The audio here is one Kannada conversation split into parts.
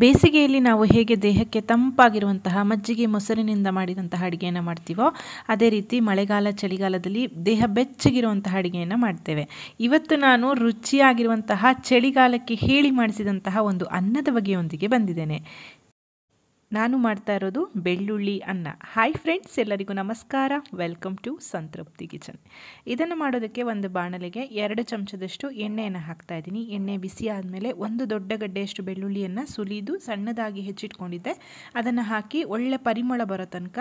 ಬೇಸಿಗೆಯಲ್ಲಿ ನಾವು ಹೇಗೆ ದೇಹಕ್ಕೆ ತಂಪಾಗಿರುವಂತಹ ಮಜ್ಜಿಗೆ ಮೊಸರಿನಿಂದ ಮಾಡಿದಂತಹ ಅಡುಗೆಯನ್ನು ಮಾಡ್ತೀವೋ ಅದೇ ರೀತಿ ಮಳೆಗಾಲ ಚಳಿಗಾಲದಲ್ಲಿ ದೇಹ ಬೆಚ್ಚಗಿರುವಂತಹ ಅಡುಗೆಯನ್ನು ಮಾಡ್ತೇವೆ ಇವತ್ತು ನಾನು ರುಚಿಯಾಗಿರುವಂತಹ ಚಳಿಗಾಲಕ್ಕೆ ಹೇಳಿ ಮಾಡಿಸಿದಂತಹ ಒಂದು ಅನ್ನದ ಬಗೆಯೊಂದಿಗೆ ಬಂದಿದ್ದೇನೆ ನಾನು ಮಾಡ್ತಾ ಇರೋದು ಬೆಳ್ಳುಳ್ಳಿ ಅನ್ನ ಹಾಯ್ ಫ್ರೆಂಡ್ಸ್ ಎಲ್ಲರಿಗೂ ನಮಸ್ಕಾರ ವೆಲ್ಕಮ್ ಟು ಸಂತೃಪ್ತಿ ಕಿಚನ್ ಇದನ್ನು ಮಾಡೋದಕ್ಕೆ ಒಂದು ಬಾಣಲೆಗೆ ಎರಡು ಚಮಚದಷ್ಟು ಎಣ್ಣೆಯನ್ನು ಹಾಕ್ತಾ ಇದ್ದೀನಿ ಎಣ್ಣೆ ಬಿಸಿ ಆದಮೇಲೆ ಒಂದು ದೊಡ್ಡ ಗಡ್ಡೆಯಷ್ಟು ಬೆಳ್ಳುಳ್ಳಿಯನ್ನು ಸುಲಿದು ಸಣ್ಣದಾಗಿ ಹೆಚ್ಚಿಟ್ಕೊಂಡಿದ್ದೆ ಅದನ್ನು ಹಾಕಿ ಒಳ್ಳೆ ಪರಿಮಳ ಬರೋ ತನಕ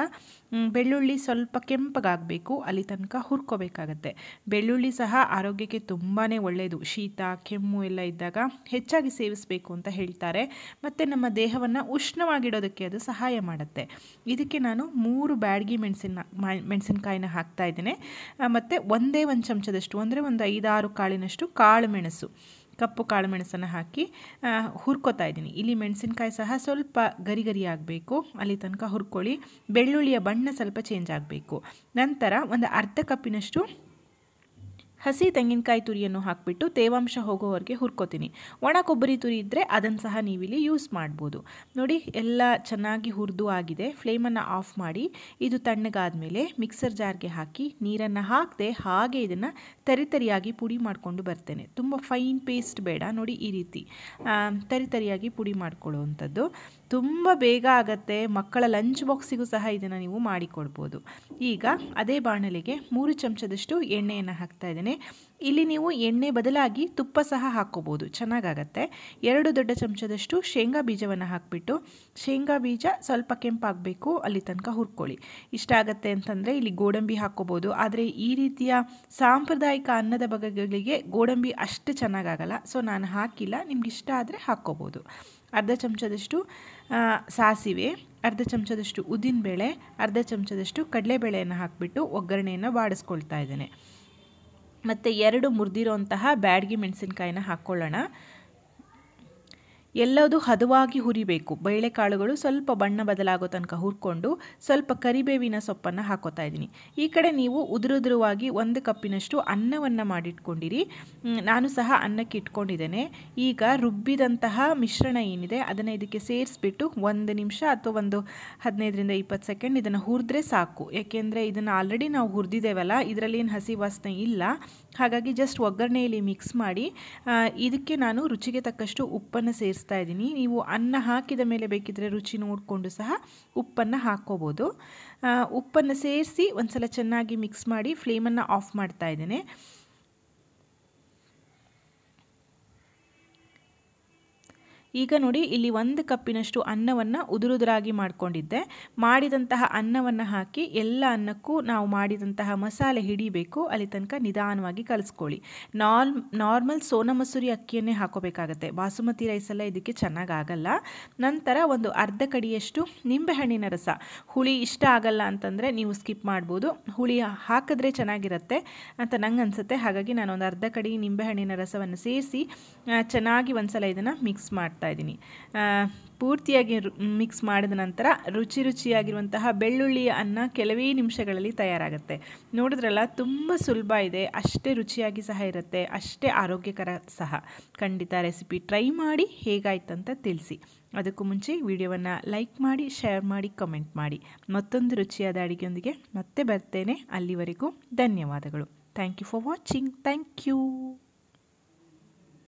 ಬೆಳ್ಳುಳ್ಳಿ ಸ್ವಲ್ಪ ಕೆಂಪಗಾಗಬೇಕು ಅಲ್ಲಿ ತನಕ ಹುರ್ಕೋಬೇಕಾಗತ್ತೆ ಬೆಳ್ಳುಳ್ಳಿ ಸಹ ಆರೋಗ್ಯಕ್ಕೆ ತುಂಬಾ ಒಳ್ಳೆಯದು ಶೀತ ಕೆಮ್ಮು ಎಲ್ಲ ಇದ್ದಾಗ ಹೆಚ್ಚಾಗಿ ಸೇವಿಸಬೇಕು ಅಂತ ಹೇಳ್ತಾರೆ ಮತ್ತು ನಮ್ಮ ದೇಹವನ್ನು ಉಷ್ಣವಾಗಿಡೋದಕ್ಕೆ ಮಾಡೋದಕ್ಕೆ ಅದು ಸಹಾಯ ಮಾಡುತ್ತೆ ಇದಕ್ಕೆ ನಾನು ಮೂರು ಬ್ಯಾಡ್ಗಿ ಮೆಣಸಿನ ಮೆಣಸಿನ್ಕಾಯಿನ ಹಾಕ್ತಾ ಇದ್ದೀನಿ ಮತ್ತು ಒಂದೇ ಒಂದು ಚಮಚದಷ್ಟು ಅಂದರೆ ಒಂದು ಐದಾರು ಕಾಳಿನಷ್ಟು ಕಾಳು ಮೆಣಸು ಕಪ್ಪು ಕಾಳು ಮೆಣಸನ್ನು ಹಾಕಿ ಹುರ್ಕೋತಾ ಇದ್ದೀನಿ ಇಲ್ಲಿ ಮೆಣಸಿನ್ಕಾಯಿ ಸಹ ಸ್ವಲ್ಪ ಗರಿ ಗರಿ ಆಗಬೇಕು ಅಲ್ಲಿ ತನಕ ಹುರ್ಕೊಳ್ಳಿ ಬೆಳ್ಳುಳ್ಳಿಯ ಬಣ್ಣ ಸ್ವಲ್ಪ ಚೇಂಜ್ ಆಗಬೇಕು ನಂತರ ಒಂದು ಅರ್ಧ ಕಪ್ಪಿನಷ್ಟು ಹಸಿ ತೆಂಗಿನಕಾಯಿ ತುರಿಯನ್ನು ಹಾಕಿಬಿಟ್ಟು ತೇವಾಂಶ ಹೋಗೋವರೆಗೆ ಹುರ್ಕೋತೀನಿ ಒಣ ಕೊಬ್ಬರಿ ತುರಿ ಇದ್ದರೆ ಅದನ್ನು ಸಹ ನೀವಿಲ್ಲಿ ಯೂಸ್ ಮಾಡ್ಬೋದು ನೋಡಿ ಎಲ್ಲ ಚೆನ್ನಾಗಿ ಹುರಿದು ಆಗಿದೆ ಫ್ಲೇಮನ್ನು ಆಫ್ ಮಾಡಿ ಇದು ತಣ್ಣಗಾದ ಮೇಲೆ ಮಿಕ್ಸರ್ ಜಾರ್ಗೆ ಹಾಕಿ ನೀರನ್ನು ಹಾಕದೆ ಹಾಗೆ ಇದನ್ನು ತರಿತರಿಯಾಗಿ ಪುಡಿ ಮಾಡಿಕೊಂಡು ಬರ್ತೇನೆ ತುಂಬ ಫೈನ್ ಪೇಸ್ಟ್ ಬೇಡ ನೋಡಿ ಈ ರೀತಿ ತರಿತರಿಯಾಗಿ ಪುಡಿ ಮಾಡ್ಕೊಳ್ಳುವಂಥದ್ದು ತುಂಬ ಬೇಗ ಆಗತ್ತೆ ಮಕ್ಕಳ ಲಂಚ್ ಬಾಕ್ಸಿಗೂ ಸಹ ಇದನ್ನು ನೀವು ಮಾಡಿಕೊಡ್ಬೋದು ಈಗ ಅದೇ ಬಾಣಲೆಗೆ ಮೂರು ಚಮಚದಷ್ಟು ಎಣ್ಣೆಯನ್ನು ಹಾಕ್ತಾ ಇದ್ದೇನೆ ಇಲ್ಲಿ ನೀವು ಎಣ್ಣೆ ಬದಲಾಗಿ ತುಪ್ಪ ಸಹ ಹಾಕ್ಕೋಬೋದು ಚೆನ್ನಾಗಾಗತ್ತೆ ಎರಡು ದೊಡ್ಡ ಚಮಚದಷ್ಟು ಶೇಂಗಾ ಬೀಜವನ್ನು ಹಾಕಿಬಿಟ್ಟು ಶೇಂಗಾ ಬೀಜ ಸ್ವಲ್ಪ ಕೆಂಪಾಗಬೇಕು ಅಲ್ಲಿ ತನಕ ಹುರ್ಕೊಳ್ಳಿ ಇಷ್ಟ ಆಗುತ್ತೆ ಅಂತಂದರೆ ಇಲ್ಲಿ ಗೋಡಂಬಿ ಹಾಕ್ಕೋಬೋದು ಆದರೆ ಈ ರೀತಿಯ ಸಾಂಪ್ರದಾಯಿಕ ಅನ್ನದ ಬಗೆಗಳಿಗೆ ಗೋಡಂಬಿ ಅಷ್ಟು ಚೆನ್ನಾಗಾಗಲ್ಲ ಸೊ ನಾನು ಹಾಕಿಲ್ಲ ನಿಮ್ಗೆ ಇಷ್ಟ ಆದರೆ ಹಾಕ್ಕೋಬೋದು ಅರ್ಧ ಚಮಚದಷ್ಟು ಸಾಸಿವೆ ಅರ್ಧ ಚಮಚದಷ್ಟು ಉದ್ದಿನಬೇಳೆ ಅರ್ಧ ಚಮಚದಷ್ಟು ಕಡಲೆಬೇಳೆಯನ್ನು ಹಾಕಿಬಿಟ್ಟು ಒಗ್ಗರಣೆಯನ್ನು ಬಾಡಿಸ್ಕೊಳ್ತಾ ಇದ್ದೇನೆ ಮತ್ತೆ ಎರಡು ಮುರಿದಿರೋಂತಹ ಬ್ಯಾಡಗಿ ಮೆಣಸಿನ್ಕಾಯಿನ ಹಾಕ್ಕೊಳ್ಳೋಣ ಎಲ್ಲದೂ ಹದವಾಗಿ ಹುರಿಬೇಕು ಬೇಳೆಕಾಳುಗಳು ಸ್ವಲ್ಪ ಬಣ್ಣ ಬದಲಾಗೋ ತನಕ ಹುರ್ಕೊಂಡು ಸ್ವಲ್ಪ ಕರಿಬೇವಿನ ಸೊಪ್ಪನ್ನು ಹಾಕೋತಾ ಇದ್ದೀನಿ ಈ ಕಡೆ ನೀವು ಉದುರುದುರುವಾಗಿ ಒಂದು ಕಪ್ಪಿನಷ್ಟು ಅನ್ನವನ್ನು ಮಾಡಿಟ್ಕೊಂಡಿರಿ ನಾನು ಸಹ ಅನ್ನಕ್ಕೆ ಇಟ್ಕೊಂಡಿದ್ದೇನೆ ಈಗ ರುಬ್ಬಿದಂತಹ ಮಿಶ್ರಣ ಏನಿದೆ ಅದನ್ನು ಇದಕ್ಕೆ ಸೇರಿಸ್ಬಿಟ್ಟು ಒಂದು ನಿಮಿಷ ಅಥವಾ ಒಂದು ಹದಿನೈದರಿಂದ ಇಪ್ಪತ್ತು ಸೆಕೆಂಡ್ ಇದನ್ನು ಹುರಿದ್ರೆ ಸಾಕು ಏಕೆಂದರೆ ಇದನ್ನು ಆಲ್ರೆಡಿ ನಾವು ಹುರಿದಿದ್ದೇವಲ್ಲ ಏನು ಹಸಿ ವಾಸನೆ ಇಲ್ಲ ಹಾಗಾಗಿ ಜಸ್ಟ್ ಒಗ್ಗರಣೆಯಲ್ಲಿ ಮಿಕ್ಸ್ ಮಾಡಿ ಇದಕ್ಕೆ ನಾನು ರುಚಿಗೆ ತಕ್ಕಷ್ಟು ಉಪ್ಪನ್ನು ಸೇರಿಸ್ತೀನಿ ಇದ್ದೀನಿ ನೀವು ಅನ್ನ ಹಾಕಿದ ಮೇಲೆ ಬೇಕಿದ್ದರೆ ರುಚಿ ನೋಡಿಕೊಂಡು ಸಹ ಉಪ್ಪನ್ನು ಹಾಕ್ಕೋಬೋದು ಉಪ್ಪನ್ನು ಸೇರಿಸಿ ಒಂದು ಸಲ ಚೆನ್ನಾಗಿ ಮಿಕ್ಸ್ ಮಾಡಿ ಫ್ಲೇಮನ್ನು ಆಫ್ ಮಾಡ್ತಾ ಇದ್ದೇನೆ ಈಗ ನೋಡಿ ಇಲ್ಲಿ ಒಂದು ಕಪ್ಪಿನಷ್ಟು ಅನ್ನವನ್ನು ಉದುರುದುರಾಗಿ ಮಾಡಿಕೊಂಡಿದ್ದೆ ಮಾಡಿದಂತಹ ಅನ್ನವನ್ನು ಹಾಕಿ ಎಲ್ಲ ಅನ್ನಕ್ಕೂ ನಾವು ಮಾಡಿದಂತಹ ಮಸಾಲೆ ಹಿಡಿಬೇಕು ಅಲ್ಲಿ ತನಕ ನಿಧಾನವಾಗಿ ಕಲಿಸ್ಕೊಳ್ಳಿ ನಾರ್ಮ್ ನಾರ್ಮಲ್ ಸೋನಾ ಮಸೂರಿ ಅಕ್ಕಿಯನ್ನೇ ಹಾಕೋಬೇಕಾಗತ್ತೆ ಬಾಸುಮತಿ ರೈಸ್ ಇದಕ್ಕೆ ಚೆನ್ನಾಗಾಗಲ್ಲ ನಂತರ ಒಂದು ಅರ್ಧ ಕಡಿಯಷ್ಟು ನಿಂಬೆಹಣ್ಣಿನ ರಸ ಹುಳಿ ಇಷ್ಟ ಆಗಲ್ಲ ಅಂತಂದರೆ ನೀವು ಸ್ಕಿಪ್ ಮಾಡ್ಬೋದು ಹುಳಿ ಹಾಕಿದ್ರೆ ಚೆನ್ನಾಗಿರುತ್ತೆ ಅಂತ ನಂಗೆ ಅನಿಸುತ್ತೆ ಹಾಗಾಗಿ ನಾನೊಂದು ಅರ್ಧ ಕಡಿ ನಿಂಬೆಹಣ್ಣಿನ ರಸವನ್ನು ಸೇರಿಸಿ ಚೆನ್ನಾಗಿ ಒಂದು ಸಲ ಇದನ್ನು ಮಿಕ್ಸ್ ಮಾಡ್ತೀನಿ ಇದ್ದೀನಿ ಪೂರ್ತಿಯಾಗಿ ಮಿಕ್ಸ್ ಮಾಡಿದ ನಂತರ ರುಚಿ ರುಚಿಯಾಗಿರುವಂತಹ ಬೆಳ್ಳುಳ್ಳಿ ಅನ್ನ ಕೆಲವೇ ನಿಮಿಷಗಳಲ್ಲಿ ತಯಾರಾಗುತ್ತೆ ನೋಡಿದ್ರಲ್ಲ ತುಂಬ ಸುಲಭ ಇದೆ ಅಷ್ಟೇ ರುಚಿಯಾಗಿ ಸಹ ಇರುತ್ತೆ ಅಷ್ಟೇ ಆರೋಗ್ಯಕರ ಸಹ ಖಂಡಿತ ರೆಸಿಪಿ ಟ್ರೈ ಮಾಡಿ ಹೇಗಾಯ್ತಂತ ತಿಳಿಸಿ ಅದಕ್ಕೂ ಮುಂಚೆ ವಿಡಿಯೋವನ್ನು ಲೈಕ್ ಮಾಡಿ ಶೇರ್ ಮಾಡಿ ಕಮೆಂಟ್ ಮಾಡಿ ಮತ್ತೊಂದು ರುಚಿಯಾದ ಅಡುಗೆಯೊಂದಿಗೆ ಮತ್ತೆ ಬರ್ತೇನೆ ಅಲ್ಲಿವರೆಗೂ ಧನ್ಯವಾದಗಳು thank you for watching thank you